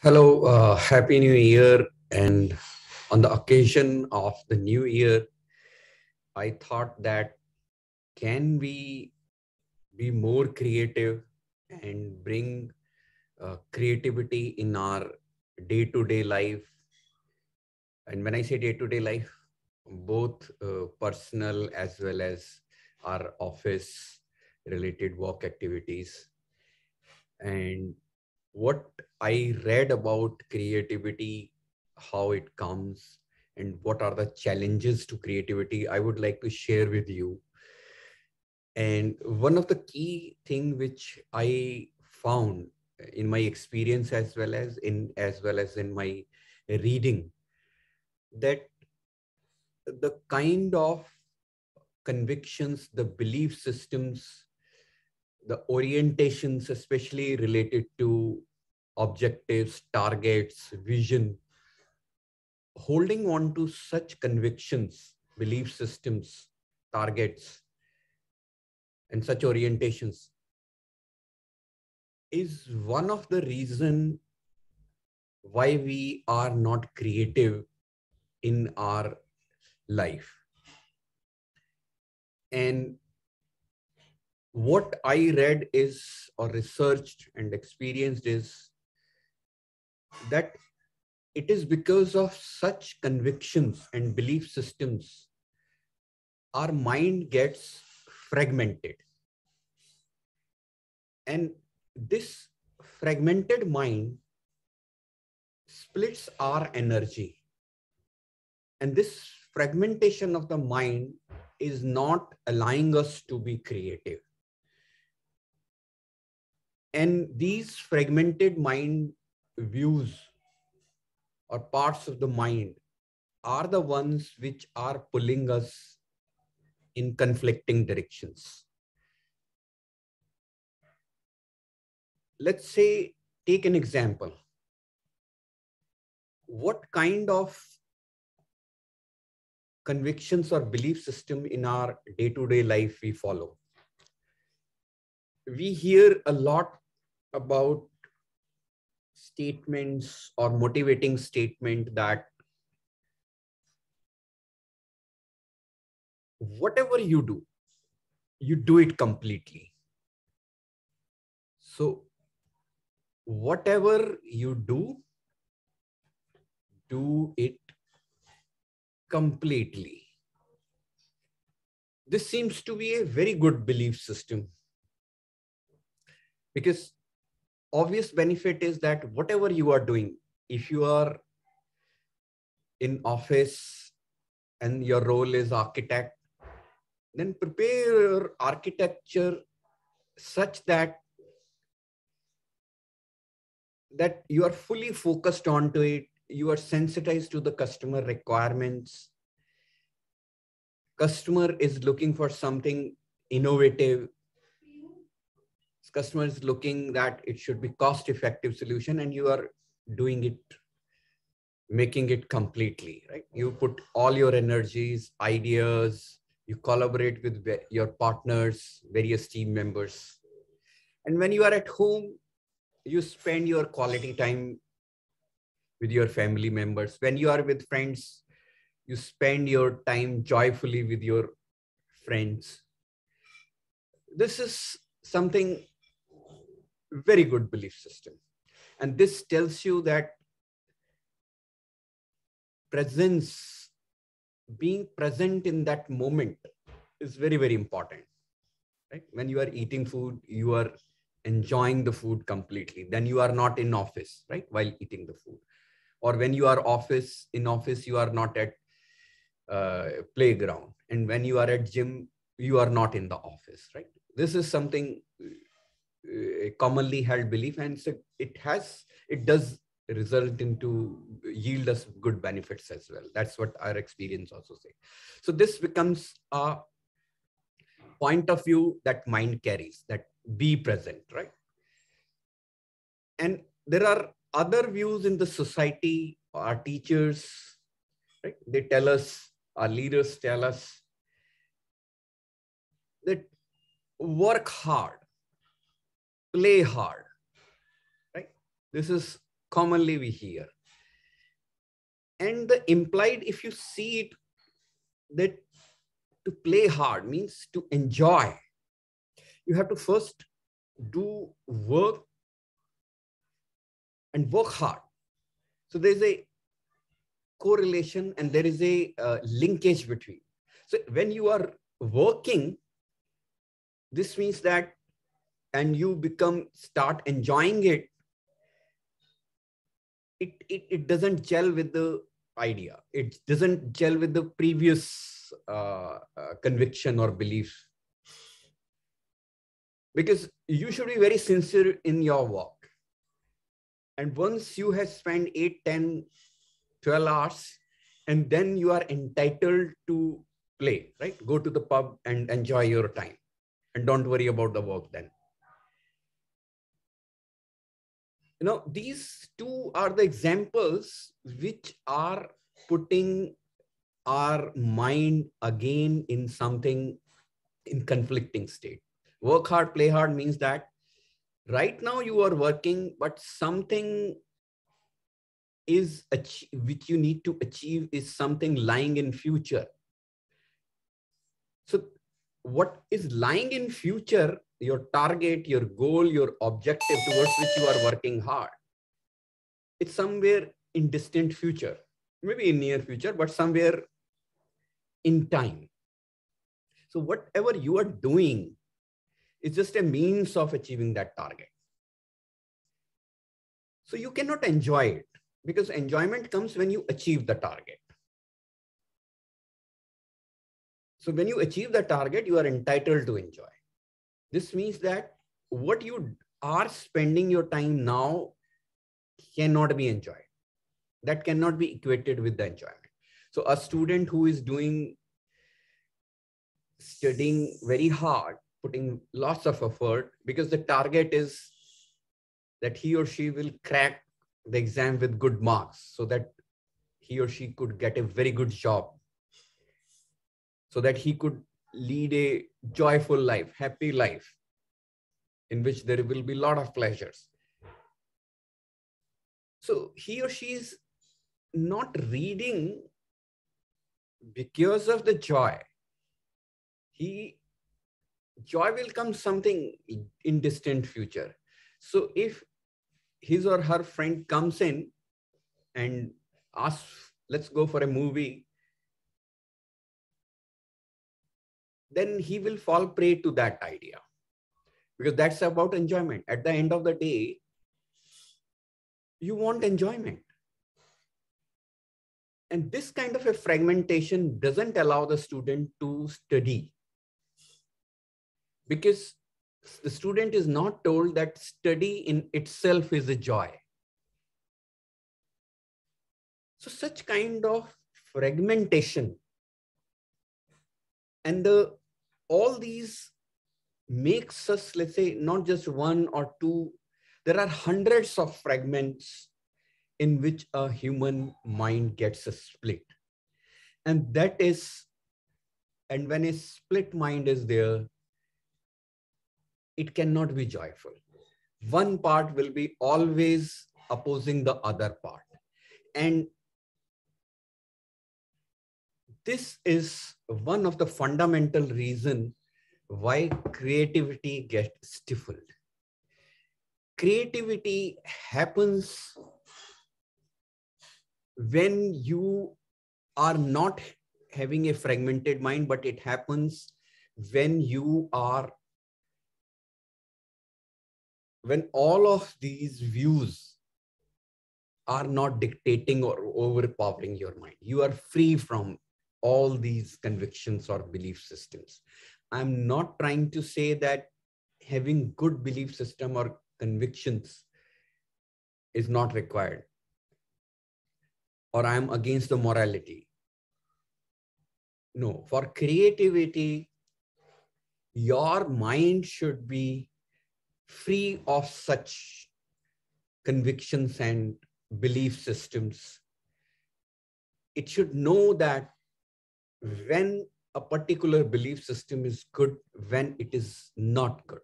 Hello, uh, Happy New Year. And on the occasion of the new year, I thought that can we be more creative and bring uh, creativity in our day to day life? And when I say day to day life, both uh, personal as well as our office related work activities. And what I read about creativity, how it comes, and what are the challenges to creativity, I would like to share with you. And one of the key thing which I found in my experience as well as in as well as in my reading that the kind of convictions, the belief systems the orientations, especially related to objectives, targets, vision, holding on to such convictions, belief systems, targets, and such orientations is one of the reason why we are not creative in our life and what I read is or researched and experienced is that it is because of such convictions and belief systems our mind gets fragmented. And this fragmented mind splits our energy. And this fragmentation of the mind is not allowing us to be creative and these fragmented mind views or parts of the mind are the ones which are pulling us in conflicting directions. Let's say, take an example. What kind of convictions or belief system in our day to day life we follow? We hear a lot about statements or motivating statement that whatever you do, you do it completely. So, whatever you do, do it completely. This seems to be a very good belief system because obvious benefit is that whatever you are doing if you are in office and your role is architect then prepare your architecture such that that you are fully focused onto it you are sensitized to the customer requirements customer is looking for something innovative customers looking that it should be cost effective solution and you are doing it making it completely right you put all your energies ideas you collaborate with your partners various team members and when you are at home you spend your quality time with your family members when you are with friends you spend your time joyfully with your friends this is something very good belief system. And this tells you that presence, being present in that moment is very, very important. Right? When you are eating food, you are enjoying the food completely. Then you are not in office, right? While eating the food. Or when you are office, in office, you are not at uh, playground. And when you are at gym, you are not in the office, right? This is something a commonly held belief and so it has it does result into yield us good benefits as well that's what our experience also say so this becomes a point of view that mind carries that be present right and there are other views in the society our teachers right they tell us our leaders tell us that work hard play hard. Right? This is commonly we hear. And the implied, if you see it, that to play hard means to enjoy. You have to first do work and work hard. So there's a correlation and there is a uh, linkage between. So when you are working, this means that and you become start enjoying it it it, it doesn't gel with the idea it doesn't gel with the previous uh, uh, conviction or belief because you should be very sincere in your work and once you have spent 8 10 12 hours and then you are entitled to play right go to the pub and enjoy your time and don't worry about the work then you know these two are the examples which are putting our mind again in something in conflicting state work hard play hard means that right now you are working but something is which you need to achieve is something lying in future so what is lying in future your target, your goal, your objective towards which you are working hard. It's somewhere in distant future, maybe in near future, but somewhere in time. So whatever you are doing is just a means of achieving that target. So you cannot enjoy it because enjoyment comes when you achieve the target. So when you achieve the target, you are entitled to enjoy. This means that what you are spending your time now cannot be enjoyed. That cannot be equated with the enjoyment. So a student who is doing studying very hard, putting lots of effort because the target is that he or she will crack the exam with good marks so that he or she could get a very good job so that he could lead a joyful life, happy life, in which there will be a lot of pleasures. So he or she is not reading because of the joy. He joy will come something in distant future. So if his or her friend comes in and asks, let's go for a movie then he will fall prey to that idea because that's about enjoyment at the end of the day you want enjoyment and this kind of a fragmentation doesn't allow the student to study because the student is not told that study in itself is a joy so such kind of fragmentation and the all these makes us, let's say, not just one or two. There are hundreds of fragments in which a human mind gets a split. And that is, and when a split mind is there, it cannot be joyful. One part will be always opposing the other part. And this is one of the fundamental reason why creativity gets stifled. Creativity happens when you are not having a fragmented mind, but it happens when you are, when all of these views are not dictating or overpowering your mind. You are free from all these convictions or belief systems. I'm not trying to say that having good belief system or convictions is not required or I'm against the morality. No, for creativity, your mind should be free of such convictions and belief systems. It should know that when a particular belief system is good, when it is not good.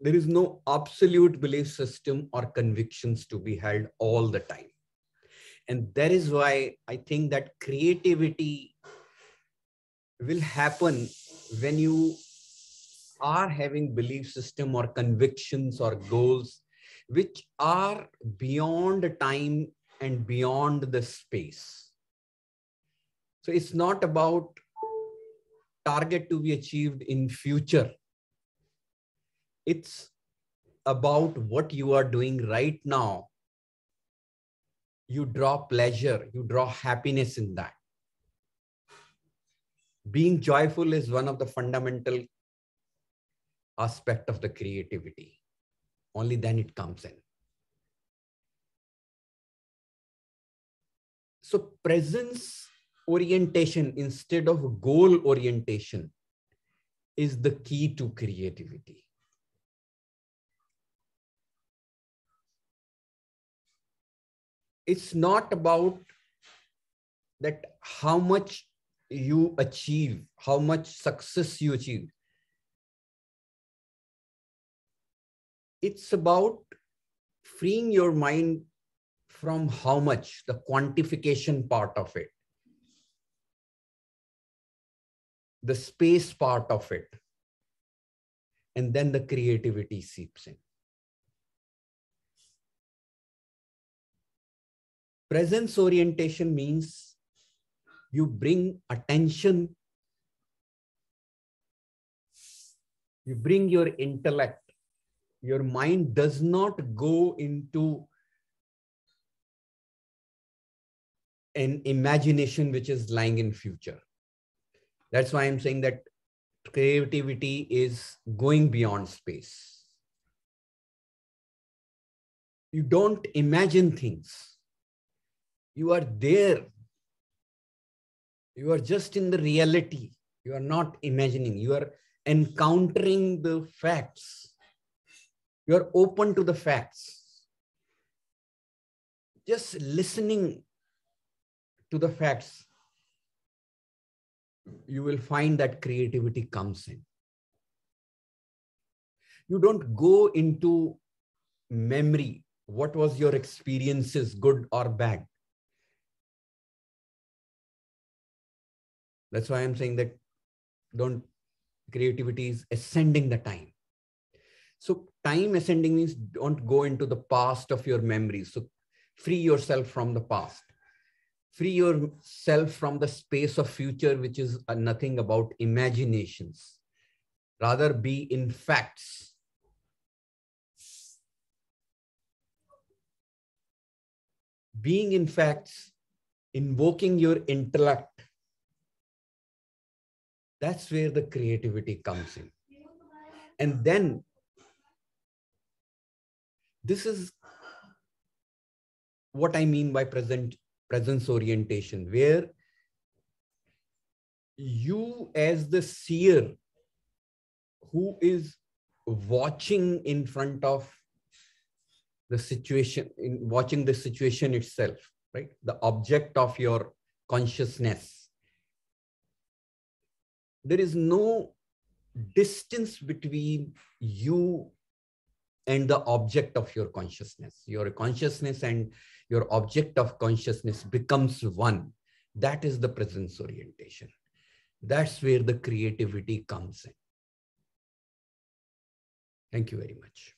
There is no absolute belief system or convictions to be held all the time. And that is why I think that creativity will happen when you are having belief system or convictions or goals which are beyond time and beyond the space so it's not about target to be achieved in future. It's about what you are doing right now. You draw pleasure, you draw happiness in that. Being joyful is one of the fundamental aspect of the creativity. Only then it comes in. So presence orientation instead of goal orientation is the key to creativity. It's not about that how much you achieve, how much success you achieve. It's about freeing your mind from how much, the quantification part of it the space part of it. And then the creativity seeps in. Presence orientation means you bring attention, you bring your intellect your mind does not go into an imagination which is lying in future that's why I'm saying that creativity is going beyond space. You don't imagine things. You are there. You are just in the reality. You are not imagining. You are encountering the facts. You are open to the facts. Just listening to the facts you will find that creativity comes in. You don't go into memory. What was your experiences, good or bad? That's why I'm saying that don't creativity is ascending the time. So time ascending means don't go into the past of your memories. So free yourself from the past free yourself from the space of future, which is uh, nothing about imaginations. Rather be in facts. Being in facts, invoking your intellect, that's where the creativity comes in. And then this is what I mean by present presence orientation, where you as the seer who is watching in front of the situation in watching the situation itself right the object of your consciousness there is no distance between you and the object of your consciousness. Your consciousness and your object of consciousness becomes one. That is the presence orientation. That's where the creativity comes in. Thank you very much.